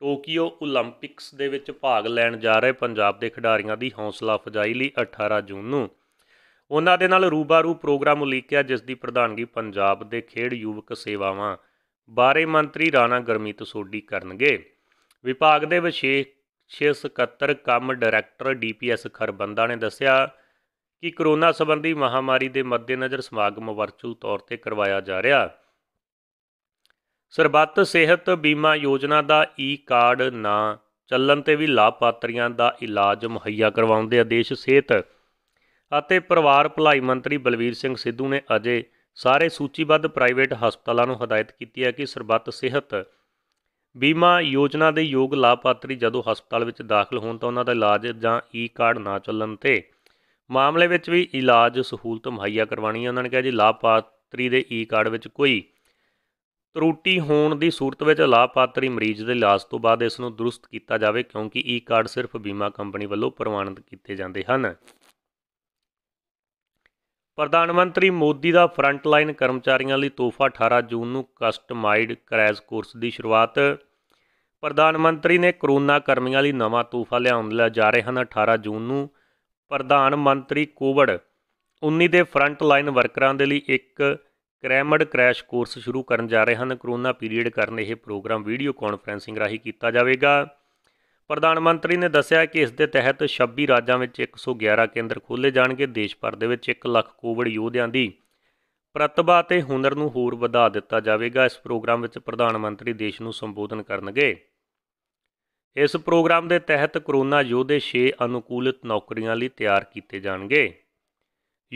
ਟੋਕੀਓ 올림픽ਸ ਦੇ ਵਿੱਚ ਭਾਗ ਲੈਣ ਜਾ ਰਹੇ ਪੰਜਾਬ ਦੇ ਖਿਡਾਰੀਆਂ ਦੀ ਹੌਸਲਾ ਅਫਜਾਈ ਲਈ 18 ਜੂਨ ਨੂੰ ਉਹਨਾਂ ਦੇ ਨਾਲ ਰੂਬਾਰੂ ਪ੍ਰੋਗਰਾਮ ਉਲੀਕਿਆ ਜਿਸ ਦੀ ਪ੍ਰਧਾਨਗੀ ਪੰਜਾਬ ਦੇ ਖੇਡ ਯੁਵਕ ਸੇਵਾਵਾਂ ਬਾਰੇ ਮੰਤਰੀ ਰਾਣਾ ਗੁਰਮੀਤ ਸੋਢੀ ਕਰਨਗੇ ਵਿਭਾਗ ਦੇ ਵਿਸ਼ੇਸ਼ 671 ਕੰਮ ਡਾਇਰੈਕਟਰ ਡੀਪੀਐਸ ਖਰਬੰਦਾ ਨੇ ਦੱਸਿਆ ਕਿ ਕਰੋਨਾ ਸੰਬੰਧੀ ਮਹਾਮਾਰੀ ਦੇ ਮੱਦੇਨਜ਼ਰ ਸਮਾਗਮ ਵਰਚੂ ਤੌਰ ਤੇ ਕਰਵਾਇਆ ਜਾ ਰਿਹਾ ਸਰਬੱਤ ਸਿਹਤ ਬੀਮਾ ਯੋਜਨਾ ਦਾ ਈ ਕਾਰਡ ਨਾ ਚੱਲਣ ਤੇ ਵੀ ਲਾਭਪਾਤਰੀਆਂ ਦਾ ਇਲਾਜ ਮੁਹੱਈਆ ਕਰਵਾਉਣ ਦੇ ਆਦੇਸ਼ ਸਿਹਤ ਅਤੇ ਪਰਿਵਾਰ ਭਲਾਈ ਮੰਤਰੀ ਬਲਵੀਰ ਸਿੰਘ ਸਿੱਧੂ ਨੇ ਅਜੇ ਸਾਰੇ ਸੂਚੀਬੱਧ ਪ੍ਰਾਈਵੇਟ ਹਸਪਤਾਲਾਂ ਨੂੰ ਹਦਾਇਤ ਕੀਤੀ ਹੈ ਕਿ ਸਰਬੱਤ ਸਿਹਤ ਬੀਮਾ ਯੋਜਨਾ ਦੇ ਯੋਗ ਲਾਭਪਾਤਰੀ ਜਦੋਂ ਹਸਪਤਾਲ ਵਿੱਚ ਦਾਖਲ ਹੋਣ ਤਾਂ ਉਹਨਾਂ ਦਾ ਇਲਾਜ ਜਾਂ ਈ ਕਾਰਡ ਨਾ ਚੱਲਣ ਤੇ ਮਾਮਲੇ ਵਿੱਚ ਵੀ ਇਲਾਜ ਸਹੂਲਤ ਮੁਹੱਈਆ ਕਰਵਾਣੀ ਹੈ ਉਹਨਾਂ ਨੇ ਕਿਹਾ ਜੀ ਲਾਭਪਾਤਰੀ ਦੇ ਈ ਕਾਰਡ ਵਿੱਚ ਕੋਈ ਤਰੁੱਟੀ ਹੋਣ ਦੀ ਸੂਰਤ ਵਿੱਚ ਲਾਭਪਾਤਰੀ ਮਰੀਜ਼ ਦੇ ਇਲਾਜ ਤੋਂ ਬਾਅਦ ਇਸ ਨੂੰ ਦਰੁਸਤ ਕੀਤਾ ਜਾਵੇ ਕਿਉਂਕਿ ਈ ਕਾਰਡ ਸਿਰਫ ਬੀਮਾ ਕੰਪਨੀ ਵੱਲੋਂ ਪ੍ਰਵਾਨਿਤ ਕੀਤੇ ਜਾਂਦੇ ਹਨ ਪ੍ਰਧਾਨ ਮੰਤਰੀ ਮੋਦੀ ਦਾ ਫਰੰਟਲਾਈਨ ਕਰਮਚਾਰੀਆਂ ਲਈ ਤੋਹਫਾ 18 ਜੂਨ ਨੂੰ ਕਸਟਮਾਈਜ਼ਡ ਕ੍ਰੈਸ਼ ਕੋਰਸ ਦੀ ਸ਼ੁਰੂਆਤ ਪ੍ਰਧਾਨ ਮੰਤਰੀ ਨੇ ਕਰੋਨਾ ਕਰਮੀਆਂ ਲਈ ਨਵਾਂ ਤੋਹਫਾ ਲਿਆਉਣ ਲਈ ਜਾ ਰਹੇ ਹਨ 18 ਜੂਨ ਨੂੰ ਪ੍ਰਧਾਨ ਮੰਤਰੀ ਕੋਵਿਡ 19 ਦੇ ਫਰੰਟ ਲਾਈਨ ਵਰਕਰਾਂ ਦੇ ਲਈ ਇੱਕ ਕ੍ਰੈਮਡ ਕ੍ਰੈਸ਼ ਕੋਰਸ ਸ਼ੁਰੂ ਕਰਨ ਜਾ ਰਹੇ ਹਨ ਕਰੋਨਾ ਪੀਰੀਅਡ ਕਰਨ ਇਹ ਪ੍ਰੋਗਰਾਮ ਵੀਡੀਓ ਕਾਨਫਰੈਂਸਿੰਗ ਰਾਹੀਂ ਕੀਤਾ ਜਾਵੇਗਾ ਪ੍ਰਧਾਨ ਮੰਤਰੀ ਨੇ ਦੱਸਿਆ ਕਿ ਇਸ ਦੇ ਤਹਿਤ 26 ਰਾਜਾਂ ਵਿੱਚ 111 ਕੇਂਦਰ ਖੋਲ੍ਹੇ ਜਾਣਗੇ ਦੇਸ਼ ਭਰ ਦੇ ਵਿੱਚ 1 ਲੱਖ ਕੋਵਿਡ ਯੋਧਿਆਂ ਦੀ ਪ੍ਰਤਿਭਾ ਤੇ ਹੁਨਰ ਨੂੰ ਹੋਰ ਵਧਾ ਦਿੱਤਾ ਜਾਵੇਗਾ ਇਸ ਪ੍ਰੋਗਰਾਮ ਵਿੱਚ ਪ੍ਰਧਾਨ ਮੰਤਰੀ ਦੇਸ਼ ਨੂੰ ਸੰਬੋਧਨ ਕਰਨਗੇ ਇਸ ਪ੍ਰੋਗਰਾਮ ਦੇ ਤਹਿਤ ਕਰੋਨਾ ਯੋਧੇ 6 ਅਨੁਕੂਲਿਤ ਨੌਕਰੀਆਂ ਲਈ ਤਿਆਰ ਕੀਤੇ ਜਾਣਗੇ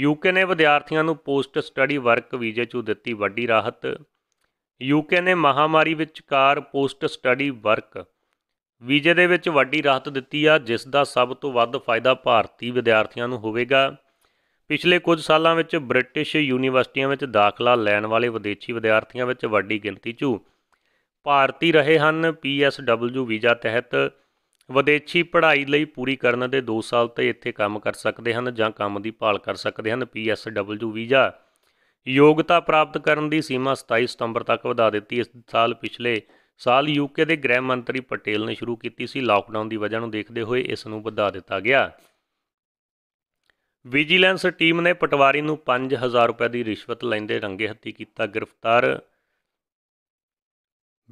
ਯੂਕੇ ਨੇ ਵਿਦਿਆਰਥੀਆਂ ਨੂੰ ਪੋਸਟ ਸਟੱਡੀ ਵਰਕ ਵੀਜ਼ੇ 'ਚੋਂ ਦਿੱਤੀ ਵੱਡੀ ਰਾਹਤ ਯੂਕੇ ਨੇ ਮਹਾਮਾਰੀ ਵਿਚਕਾਰ ਪੋਸਟ ਸਟੱਡੀ ਵਰਕ ਵੀਜ਼ੇ ਦੇ ਵਿੱਚ ਵੱਡੀ ਰਾਹਤ ਦਿੱਤੀ ਆ ਜਿਸ ਦਾ ਸਭ ਤੋਂ ਵੱਧ ਫਾਇਦਾ ਭਾਰਤੀ ਵਿਦਿਆਰਥੀਆਂ ਨੂੰ ਹੋਵੇਗਾ ਪਿਛਲੇ ਕੁਝ ਸਾਲਾਂ ਵਿੱਚ ਬ੍ਰਿਟਿਸ਼ ਯੂਨੀਵਰਸਿਟੀਆਂ ਵਿੱਚ ਦਾਖਲਾ ਲੈਣ ਵਾਲੇ ਵਿਦੇਸ਼ੀ ਵਿਦਿਆਰਥੀਆਂ ਵਿੱਚ ਵੱਡੀ ਗਿਣਤੀ 'ਚ ਭਾਰਤੀ ਰਹੇ ਹਨ ਪੀਐਸਡਬਲਯੂ ਵੀਜ਼ਾ ਤਹਿਤ ਵਿਦੇਸ਼ੀ ਪੜ੍ਹਾਈ ਲਈ ਪੂਰੀ ਕਰਨ ਦੇ 2 ਸਾਲ ਤੇ ਇੱਥੇ ਕੰਮ ਕਰ ਸਕਦੇ ਹਨ ਜਾਂ ਕੰਮ ਦੀ ਭਾਲ ਕਰ ਸਕਦੇ ਹਨ ਪੀਐਸਡਬਲਯੂ ਵੀਜ਼ਾ ਯੋਗਤਾ ਪ੍ਰਾਪਤ ਕਰਨ ਦੀ ਸੀਮਾ 27 ਸਤੰਬਰ ਤੱਕ ਵਧਾ ਦਿੱਤੀ ਇਸ ਸਾਲ ਪਿਛਲੇ ਸਾਲ ਯੂਕੇ ਦੇ ਗ੍ਰਹਿ ਮੰਤਰੀ ਪਟੇਲ ਨੇ ਸ਼ੁਰੂ ਕੀਤੀ ਸੀ ਲਾਕਡਾਊਨ ਦੀ ਵਜ੍ਹਾ ਨੂੰ ਦੇਖਦੇ ਹੋਏ ਇਸ ਨੂੰ ਵਧਾ ਦਿੱਤਾ ਗਿਆ ਵਿਜੀਲੈਂਸ ਟੀਮ ਨੇ ਪਟਵਾਰੀ ਨੂੰ 5000 ਰੁਪਏ ਦੀ ਰਿਸ਼ਵਤ ਲੈਂਦੇ ਰੰਗੇ ਹੱਥੀ ਕੀਤਾ ਗ੍ਰਿਫਤਾਰ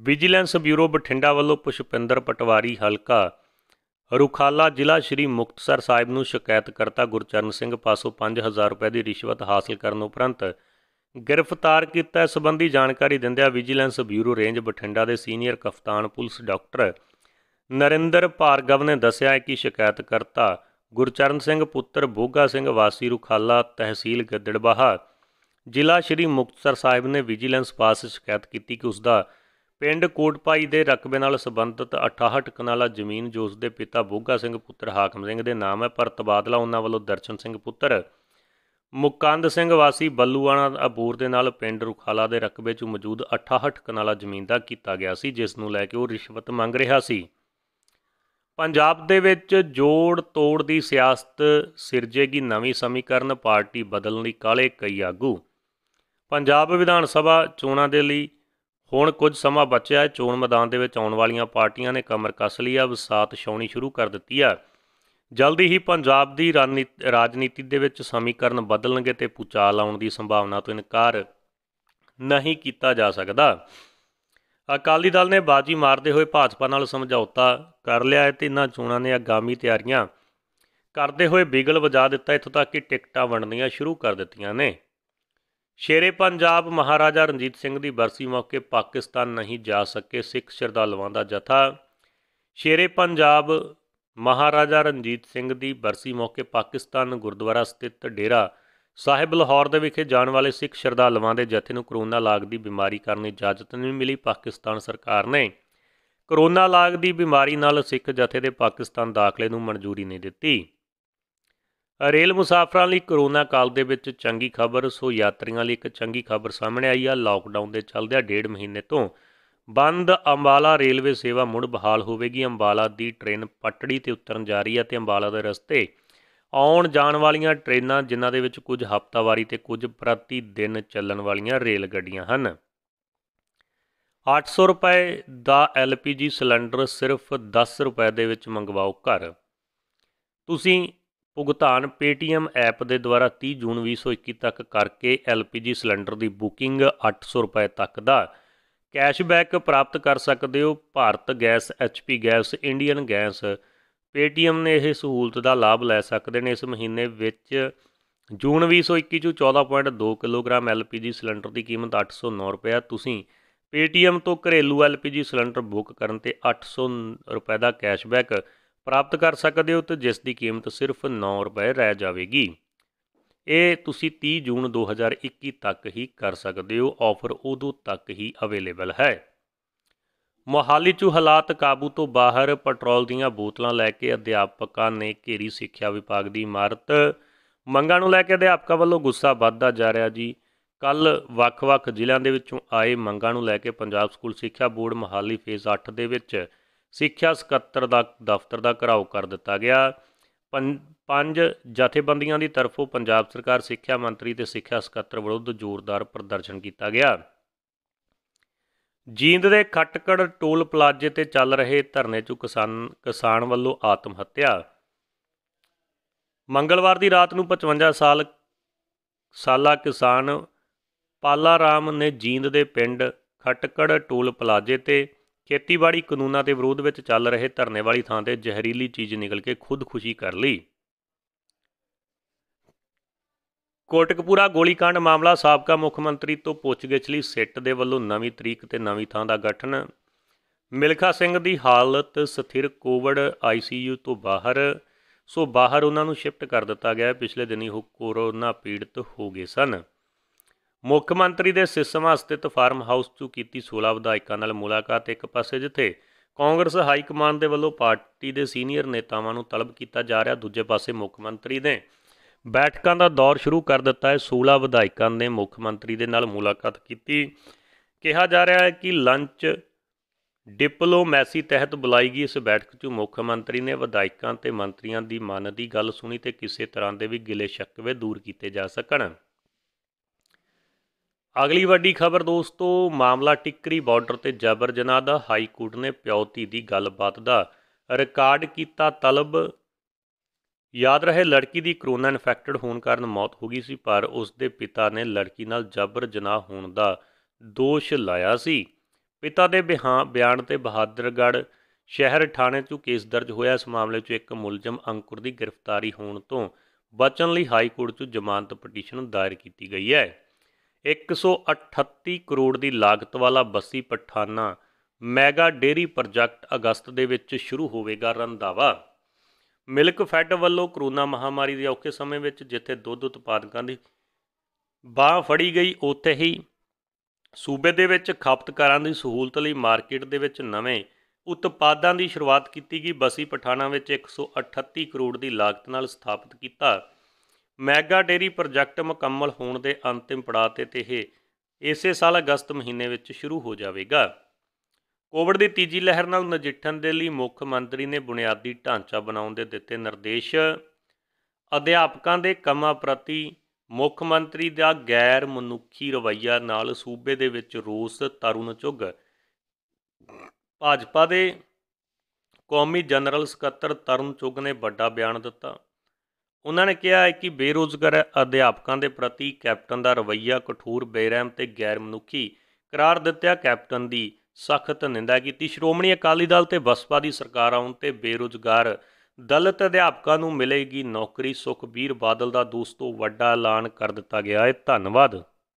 ਵਿਜੀਲੈਂਸ ਬਿਊਰੋ ਬਠਿੰਡਾ ਵੱਲੋਂ ਪੁਸ਼ਪਿੰਦਰ ਪਟਵਾਰੀ ਹਲਕਾ ਰੁਖਾਲਾ ਜ਼ਿਲ੍ਹਾ ਸ਼੍ਰੀ ਮੁਕਤਸਰ ਸਾਹਿਬ ਨੂੰ ਸ਼ਿਕਾਇਤਕਰਤਾ ਗੁਰਚਰਨ ਸਿੰਘ ਪਾਸੋਂ 5000 ਰੁਪਏ ਦੀ ਰਿਸ਼ਵਤ ਹਾਸਲ ਕਰਨ ਉਪਰੰਤ ਗ੍ਰਿਫਤਾਰ ਕੀਤਾ ਸੰਬੰਧੀ ਜਾਣਕਾਰੀ ਦਿੰਦਿਆਂ ਵਿਜੀਲੈਂਸ ਬਿਊਰੋ ਰੇਂਜ ਬਠਿੰਡਾ ਦੇ ਸੀਨੀਅਰ ਕਫਤਾਨ ਪੁਲਿਸ ਡਾਕਟਰ ਨਰਿੰਦਰ ਭਾਰਗਵ ਨੇ ਦੱਸਿਆ ਕਿ ਸ਼ਿਕਾਇਤਕਰਤਾ ਗੁਰਚਰਨ ਸਿੰਘ ਪੁੱਤਰ ਬੋਗਾ ਸਿੰਘ ਵਾਸੀ ਰੁਖਾਲਾ ਤਹਿਸੀਲ ਗੱਦੜਬਾਹਾ ਜ਼ਿਲ੍ਹਾ ਸ਼੍ਰੀ ਮੁਕਤਸਰ ਸਾਹਿਬ ਨੇ ਵਿਜੀਲੈਂਸ ਪਾਸ ਸ਼ਿਕਾਇਤ ਕੀਤੀ ਕਿ ਉਸ ਦਾ ਪਿੰਡ ਕੋਟਪਾਈ ਦੇ ਰਕਬੇ ਨਾਲ ਸੰਬੰਧਿਤ 68 ਕਨਾਲਾ ਜ਼ਮੀਨ ਜੋ ਉਸ ਦੇ ਪਿਤਾ ਬੋਗਾ ਸਿੰਘ ਪੁੱਤਰ ਹਾਕਮ ਸਿੰਘ ਦੇ ਨਾਮ ਹੈ ਪਰ ਤਬਾਦਲਾ ਉਹਨਾਂ ਵੱਲੋਂ ਦਰਸ਼ਨ ਸਿੰਘ ਪੁੱਤਰ ਮੁਕੰਦ ਸਿੰਘ ਵਾਸੀ ਬੱਲੂਆਣਾ ਅਬੂਰ ਦੇ ਨਾਲ ਪਿੰਡ ਰੁਖਾਲਾ ਦੇ ਰਕਬੇ 'ਚ ਮੌਜੂਦ 68 ਕਨਾਲਾ ਜ਼ਮੀਨ ਦਾ ਕੀਤਾ ਗਿਆ ਸੀ ਜਿਸ ਨੂੰ ਲੈ ਕੇ ਉਹ ਰਿਸ਼ਵਤ ਮੰਗ ਰਿਹਾ ਸੀ ਪੰਜਾਬ ਦੇ ਵਿੱਚ ਜੋੜ ਤੋੜ ਦੀ ਸਿਆਸਤ ਸਿਰਜੇਗੀ ਨਵੀਂ ਸਮੀਕਰਨ ਪਾਰਟੀ ਬਦਲਣ ਲਈ ਕਾਲੇ ਕਈ ਆਗੂ ਪੰਜਾਬ ਵਿਧਾਨ ਸਭਾ ਚੋਣਾਂ ਦੇ ਲਈ ਹੁਣ ਕੁਝ ਸਮਾਂ ਬਚਿਆ ਹੈ ਚੋਣ ਮੈਦਾਨ ਦੇ ਵਿੱਚ ਆਉਣ ਵਾਲੀਆਂ ਪਾਰਟੀਆਂ ਨੇ ਕਮਰ ਕੱਸ ਲਈ ਆ ਵਸਾਤ ਛਾਉਣੀ ਸ਼ੁਰੂ ਕਰ ਦਿੱਤੀ ਆ ਜਲਦੀ ਹੀ ਪੰਜਾਬ ਦੀ ਰਾਜਨੀਤੀ ਦੇ ਵਿੱਚ ਸਮੀਕਰਨ ਬਦਲਣਗੇ ਤੇ ਪੁਚਾਲ ਆਉਣ ਦੀ ਸੰਭਾਵਨਾ ਤੋਂ ਇਨਕਾਰ ਨਹੀਂ ਕੀਤਾ ਜਾ ਸਕਦਾ ਅਕਾਲੀ ਦਲ ਨੇ ਬਾਜੀ ਮਾਰਦੇ ਹੋਏ ਭਾਜਪਾ ਨਾਲ ਸਮਝੌਤਾ ਕਰ ਲਿਆ ਹੈ ਤੇ ਇਹਨਾਂ ਚੋਣਾਂ ਨੇ ਆਗਾਮੀ ਤਿਆਰੀਆਂ ਕਰਦੇ ਹੋਏ ਬਿਗਲ ਵਜਾ ਦਿੱਤਾ ਇਥੋਂ ਤੱਕ ਕਿ ਟਿਕਟਾਂ ਵੰਡਣੀਆਂ ਸ਼ੁਰੂ ਕਰ ਦਿੱਤੀਆਂ ਨੇ ਸ਼ੇਰੇ ਪੰਜਾਬ ਮਹਾਰਾਜਾ ਰਣਜੀਤ ਸਿੰਘ ਦੀ ਬਰਸੀ ਮੌਕੇ ਪਾਕਿਸਤਾਨ ਨਹੀਂ ਜਾ ਸਕੇ ਸਿੱਖ ਸ਼ਰਧਾਲੂਆਂ ਦਾ ਜਥਾ ਸ਼ੇਰੇ ਪੰਜਾਬ ਮਹਾਰਾਜਾ ਰਣਜੀਤ ਸਿੰਘ ਦੀ ਬਰਸੀ ਮੌਕੇ ਪਾਕਿਸਤਾਨ ਗੁਰਦੁਆਰਾ ਸਥਿਤ ਡੇਰਾ ਸਾਹਿਬ ਲਾਹੌਰ ਦੇ ਵਿਖੇ ਜਾਣ ਵਾਲੇ ਸਿੱਖ ਸ਼ਰਧਾਲੂਆਂ ਦੇ ਜਥੇ ਨੂੰ ਕਰੋਨਾ ਲਾਗ ਦੀ ਬਿਮਾਰੀ ਕਾਰਨ ਇਜਾਜ਼ਤ ਨਹੀਂ ਮਿਲੀ ਪਾਕਿਸਤਾਨ ਸਰਕਾਰ ਨੇ ਕਰੋਨਾ ਲਾਗ ਦੀ ਬਿਮਾਰੀ ਨਾਲ ਸਿੱਖ ਜਥੇ ਦੇ ਪਾਕਿਸਤਾਨ ਦਾਖਲੇ ਨੂੰ ਮਨਜ਼ੂਰੀ ਨਹੀਂ ਦਿੱਤੀ ਰੇਲ ਮੁਸਾਫਰਾਂ ਲਈ ਕਰੋਨਾ ਕਾਲ ਦੇ ਵਿੱਚ ਚੰਗੀ ਖਬਰ ਸੋ ਯਾਤਰੀਆਂ ਲਈ ਇੱਕ ਚੰਗੀ ਖਬਰ ਸਾਹਮਣੇ ਆਈ ਆ ਲਾਕਡਾਊਨ ਦੇ ਚੱਲਦਿਆਂ ਡੇਢ ਮਹੀਨੇ ਤੋਂ ਬੰਦ ਅੰਬਾਲਾ ਰੇਲਵੇ ਸੇਵਾ ਮੁੜ ਬਹਾਲ ਹੋਵੇਗੀ ਅੰਬਾਲਾ ਦੀ ਟ੍ਰੇਨ ਪਟੜੀ ਤੇ ਉਤਰਨ ਜਾ ਰਹੀ ਹੈ ਤੇ ਅੰਬਾਲਾ ਦੇ ਰਸਤੇ ਆਉਣ ਜਾਣ ਵਾਲੀਆਂ ਟ੍ਰੇਨਾਂ ਜਿਨ੍ਹਾਂ ਦੇ ਵਿੱਚ ਕੁਝ ਹਫ਼ਤਾਵਾਰੀ ਤੇ ਕੁਝ ਪ੍ਰਤੀ ਦਿਨ ਚੱਲਣ ਵਾਲੀਆਂ ਰੇਲ ਗੱਡੀਆਂ ਹਨ 800 ਰੁਪਏ ਦਾ ਐਲਪੀਜੀ ਸਿਲੰਡਰ ਸਿਰਫ 10 ਰੁਪਏ ਦੇ ਵਿੱਚ ਮੰਗਵਾਓ ਘਰ ਤੁਸੀਂ ਭੁਗਤਾਨ Paytm ਐਪ ਦੇ ਦੁਆਰਾ 30 ਜੂਨ 2021 ਤੱਕ ਕਰਕੇ LPG ਸਿਲੰਡਰ ਦੀ ਬੁਕਿੰਗ 800 ਰੁਪਏ ਤੱਕ ਦਾ ਕੈਸ਼ਬੈਕ ਪ੍ਰਾਪਤ ਕਰ ਸਕਦੇ ਹੋ Bharat gas HP gas Indian gas Paytm ਨੇ ਇਹ ਸਹੂਲਤ ਦਾ ਲਾਭ ਲੈ ਸਕਦੇ ਨੇ ਇਸ ਮਹੀਨੇ ਵਿੱਚ ਜੂਨ 2021 ਚ 14.2 ਕਿਲੋਗ੍ਰਾਮ ਐਲਪੀਜੀ ਸਿਲੰਡਰ ਦੀ ਕੀਮਤ 809 ਰੁਪਏ ਤੁਸੀਂ ਪੇਟੀਐਮ ਤੋਂ ਘਰੇਲੂ ਐਲਪੀਜੀ ਸਿਲੰਡਰ ਬੁੱਕ ਕਰਨ ਤੇ 800 ਰੁਪਏ ਦਾ ਕੈਸ਼ਬੈਕ ਪ੍ਰਾਪਤ ਕਰ ਸਕਦੇ ਹੋ ਤੇ ਜਿਸ ਦੀ ਕੀਮਤ ਸਿਰਫ 9 ਰੁਪਏ ਰਹਿ ਜਾਵੇਗੀ ਇਹ ਤੁਸੀਂ 30 ਜੂਨ 2021 ਤੱਕ ਹੀ ਕਰ ਸਕਦੇ ਹੋ ਆਫਰ ਉਦੋਂ ਤੱਕ ਹੀ ਅਵੇਲੇਬਲ ਹੈ ਮੋਹਾਲੀ 'ਚ ਹਾਲਾਤ ਕਾਬੂ ਤੋਂ ਬਾਹਰ ਪੈਟਰੋਲ ਦੀਆਂ ਬੋਤਲਾਂ ਲੈ ਕੇ ਅਧਿਆਪਕਾਂ ਨੇ ਘੇਰੀ ਸਿੱਖਿਆ ਵਿਭਾਗ ਦੀ ਇਮਾਰਤ ਮੰਗਾਂ ਨੂੰ ਲੈ ਕੇ ਅਧਿਆਪਕਾਂ ਵੱਲੋਂ ਗੁੱਸਾ ਵੱਧਦਾ ਜਾ ਰਿਹਾ ਜੀ ਕੱਲ ਵੱਖ-ਵੱਖ ਜ਼ਿਲ੍ਹਿਆਂ ਦੇ ਵਿੱਚੋਂ ਆਏ ਮੰਗਾਂ ਨੂੰ ਲੈ ਕੇ ਪੰਜਾਬ ਸਕੂਲ ਸਿੱਖਿਆ ਬੋਰਡ ਮੋਹਾਲੀ ਫੇਜ਼ 8 ਦੇ ਵਿੱਚ ਸਿੱਖਿਆ ਸਕੱਤਰ ਦਾ ਦਫ਼ਤਰ ਦਾ ਘਰਾਓ ਕਰ ਦਿੱਤਾ ਗਿਆ ਪੰਜ ਜਥੇਬੰਦੀਆਂ ਦੀ ਤਰਫੋਂ ਪੰਜਾਬ ਸਰਕਾਰ ਸਿੱਖਿਆ ਮੰਤਰੀ ਤੇ ਸਿੱਖਿਆ ਸਕੱਤਰ ਵਿਰੁੱਧ ਜ਼ੋਰਦਾਰ ਪ੍ਰਦਰਸ਼ਨ ਕੀਤਾ ਗਿਆ ਜੀਂਦ ਦੇ ਖਟਕੜ ਟੋਲ ਪਲਾਜ਼ੇ ਤੇ ਚੱਲ ਰਹੇ ਧਰਨੇ 'ਚ ਕਿਸਾਨ ਕਿਸਾਨ ਵੱਲੋਂ ਆਤਮ ਹੱਤਿਆ ਮੰਗਲਵਾਰ ਦੀ ਰਾਤ ਨੂੰ 55 ਸਾਲ ਸਾਲਾ ਕਿਸਾਨ ਪਾਲਾ ਰਾਮ ਨੇ ਜੀਂਦ ਦੇ ਪਿੰਡ ਖਟਕੜ ਟੋਲ ਪਲਾਜ਼ੇ ਤੇ ਖੇਤੀਬਾੜੀ ਕਾਨੂੰਨਾਂ ਦੇ ਵਿਰੋਧ ਵਿੱਚ ਚੱਲ ਰਹੇ ਧਰਨੇ ਵਾਲੀ ਥਾਂ ਤੇ ਜ਼ਹਿਰੀਲੀ ਚੀਜ਼ ਨਿਕਲ ਕੇ ਖੁਦਕੁਸ਼ੀ ਕਰ ਲਈ ਕੋਟਕਪੂਰਾ ਗੋਲੀकांड ਮਾਮਲਾ ਸਾਬਕਾ ਮੁੱਖ ਮੰਤਰੀ ਤੋਂ ਪੁੱਛਗਿੱਛ ਲਈ ਸਿੱਟ ਦੇ ਵੱਲੋਂ ਨਵੀਂ ਤਰੀਕ ਤੇ ਨਵੀਂ ਥਾਂ ਦਾ ਗਠਨ ਮਿਲਖਾ ਸਿੰਘ ਦੀ ਹਾਲਤ ਸਥਿਰ ਕੋਵਿਡ ਆਈਸੀਯੂ ਤੋਂ ਬਾਹਰ ਸੋ ਬਾਹਰ ਉਹਨਾਂ ਨੂੰ ਸ਼ਿਫਟ ਕਰ ਦਿੱਤਾ ਗਿਆ ਪਿਛਲੇ ਦਿਨੀ ਉਹ ਕੋਰੋਨਾ ਪੀੜਤ ਹੋ ਗਏ ਸਨ ਮੁੱਖ ਮੰਤਰੀ ਦੇ ਸਿਸਮਾ ਸਥਿਤ ਫਾਰਮ ਹਾਊਸ ਤੋਂ ਕੀਤੀ 16 ਵਿਧਾਇਕਾਂ ਨਾਲ ਮੁਲਾਕਾਤ ਇੱਕ ਪਾਸੇ ਜਿੱਥੇ ਕਾਂਗਰਸ ਹਾਈ ਕਮਾਂਡ ਦੇ ਵੱਲੋਂ ਪਾਰਟੀ ਦੇ ਸੀਨੀਅਰ ਨੇਤਾਵਾਂ ਨੂੰ ਤਲਬ ਕੀਤਾ ਜਾ ਰਿਹਾ ਦੂਜੇ ਪਾਸੇ ਮੁੱਖ ਮੰਤਰੀ ਨੇ ਬੈਠਕਾਂ ਦਾ ਦੌਰ ਸ਼ੁਰੂ ਕਰ ਦਿੱਤਾ ਹੈ 16 ਵਿਧਾਇਕਾਂ ਨੇ ਮੁੱਖ ਮੰਤਰੀ ਦੇ ਨਾਲ ਮੁਲਾਕਾਤ ਕੀਤੀ ਕਿਹਾ ਜਾ ਰਿਹਾ ਹੈ ਕਿ ਲੰਚ ਡਿਪਲੋਮੈਸੀ ਤਹਿਤ ਬੁਲਾਈ ਗਈ ਇਸ ਬੈਠਕ 'ਚ ਮੁੱਖ ਮੰਤਰੀ ਨੇ ਵਿਧਾਇਕਾਂ ਤੇ ਮੰਤਰੀਆਂ ਦੀ ਮਨ ਦੀ ਗੱਲ ਸੁਣੀ ਤੇ ਕਿਸੇ ਤਰ੍ਹਾਂ ਦੇ ਵੀ ਗਿਲੇ ਸ਼ਿਕਵੇ ਦੂਰ ਕੀਤੇ ਜਾ ਸਕਣ ਅਗਲੀ ਵੱਡੀ ਖਬਰ ਦੋਸਤੋ ਮਾਮਲਾ ਟਿੱਕਰੀ ਬਾਰਡਰ ਤੇ ਜਬਰ ਜਨਾਹ ਦਾ ਹਾਈ ਕੋਰਟ ਨੇ ਪਿਓਤੀ ਦੀ ਗੱਲਬਾਤ ਦਾ ਰਿਕਾਰਡ ਕੀਤਾ ਤਲਬ ਯਾਦ ਰਹੇ ਲੜਕੀ ਦੀ ਕਰੋਨਾ ਇਨਫੈਕਟਡ ਹੋਣ ਕਾਰਨ ਮੌਤ ਹੋ ਗਈ ਸੀ ਪਰ ਉਸ ਦੇ ਪਿਤਾ ਨੇ ਲੜਕੀ ਨਾਲ ਜਬਰ ਜਨਾਹ ਹੋਣ ਦਾ ਦੋਸ਼ ਲਾਇਆ ਸੀ ਪਿਤਾ ਦੇ ਬਿਆਨ ਤੇ ਬਹਾਦਰਗੜ ਸ਼ਹਿਰ ਥਾਣੇ 'ਚ ਕੇਸ ਦਰਜ ਹੋਇਆ ਇਸ ਮਾਮਲੇ 'ਚ ਇੱਕ ਮੁਲਜ਼ਮ ਅੰਕੁਰ ਦੀ ਗ੍ਰਿਫਤਾਰੀ ਹੋਣ ਤੋਂ ਬਚਣ ਲਈ ਹਾਈ ਕੋਰਟ 'ਚ ਜ਼ਮਾਨਤ ਪਟੀਸ਼ਨ ਦਾਇਰ ਕੀਤੀ ਗਈ ਹੈ 138 ਕਰੋੜ ਦੀ ਲਾਗਤ ਵਾਲਾ Bassi Pathana mega dairy project ਅਗਸਤ ਦੇ ਵਿੱਚ ਸ਼ੁਰੂ ਹੋਵੇਗਾ ਰੰਦਾਵਾ ਮਿਲਕ ਫੈਡ ਵੱਲੋਂ ਕਰੋਨਾ ਮਹਾਮਾਰੀ ਦੇ ਔਖੇ ਸਮੇਂ ਵਿੱਚ ਜਿੱਥੇ ਦੁੱਧ ਉਤਪਾਦਕਾਂ ਦੀ ਬਾਹ ਫੜੀ ਗਈ ਉੱਥੇ ਹੀ ਸੂਬੇ ਦੇ ਵਿੱਚ ਖਪਤਕਾਰਾਂ ਦੀ ਸਹੂਲਤ ਲਈ ਮਾਰਕੀਟ ਦੇ ਵਿੱਚ ਨਵੇਂ ਉਤਪਾਦਾਂ ਦੀ ਸ਼ੁਰੂਆਤ ਕੀਤੀ ਗਈ ਬਸੀ ਪਠਾਣਾ ਵਿੱਚ 138 ਕਰੋੜ ਦੀ ਲਾਗਤ ਨਾਲ ਸਥਾਪਿਤ ਕੀਤਾ ਮੈਗਾ ਡੇਰੀ ਪ੍ਰੋਜੈਕਟ ਮੁਕੰਮਲ ਹੋਣ ਦੇ ਅੰਤਿਮ ਪੜਾਅ ਤੇ ਇਹ ਇਸੇ ਸਾਲ ਅਗਸਤ ਮਹੀਨੇ ਵਿੱਚ ਸ਼ੁਰੂ ਹੋ ਜਾਵੇਗਾ ਕੋਵਿਡ ਦੀ ਤੀਜੀ ਲਹਿਰ ਨਾਲ ਨਜਿੱਠਣ ਦੇ ਲਈ ਮੁੱਖ ਮੰਤਰੀ ਨੇ ਬੁਨਿਆਦੀ ਢਾਂਚਾ ਬਣਾਉਣ ਦੇ ਦਿੱਤੇ ਨਿਰਦੇਸ਼ ਅਧਿਆਪਕਾਂ ਦੇ ਕੰਮਾਂ ਪ੍ਰਤੀ ਮੁੱਖ ਮੰਤਰੀ ਦਾ ਗੈਰ ਮਨੁੱਖੀ ਰਵੱਈਆ ਨਾਲ ਸੂਬੇ ਦੇ ਵਿੱਚ ਰੋਸ ਤਰੁਣ ਚੁੱਗ ਭਾਜਪਾ ਦੇ ਕੌਮੀ ਜਨਰਲ ਸਕੱਤਰ ਤਰੁਣ ਚੁੱਗ ਨੇ ਵੱਡਾ ਬਿਆਨ ਦਿੱਤਾ ਉਹਨਾਂ ਨੇ ਕਿਹਾ ਹੈ ਕਿ ਬੇਰੋਜ਼ਗਾਰ ਅਧਿਆਪਕਾਂ ਦੇ ਪ੍ਰਤੀ ਕੈਪਟਨ ਦਾ ਰਵੱਈਆ ਕਠੋਰ ਬੇਰਹਿਮ ਤੇ ਗੈਰ ਮਨੁੱਖੀ ਕਰਾਰ ਦਿੱਤਿਆ ਕੈਪਟਨ ਦੀ ਸਖਤ ਨਿੰਦਾ ਕੀਤੀ ਸ਼੍ਰੋਮਣੀ ਅਕਾਲੀ ਦਲ ਤੇ ਬਸਪਾ ਦੀ ਸਰਕਾਰ ਆਉਣ ਤੇ ਬੇਰੋਜ਼ਗਾਰ ਦਲਿਤ ਅਧਿਆਪਕਾਂ ਨੂੰ ਮਿਲੇਗੀ ਨੌਕਰੀ ਸੁਖਬੀਰ ਬਾਦਲ ਦਾ ਦੋਸਤੋ ਵੱਡਾ ਐਲਾਨ ਕਰ ਦਿੱਤਾ ਗਿਆ ਹੈ ਧੰਨਵਾਦ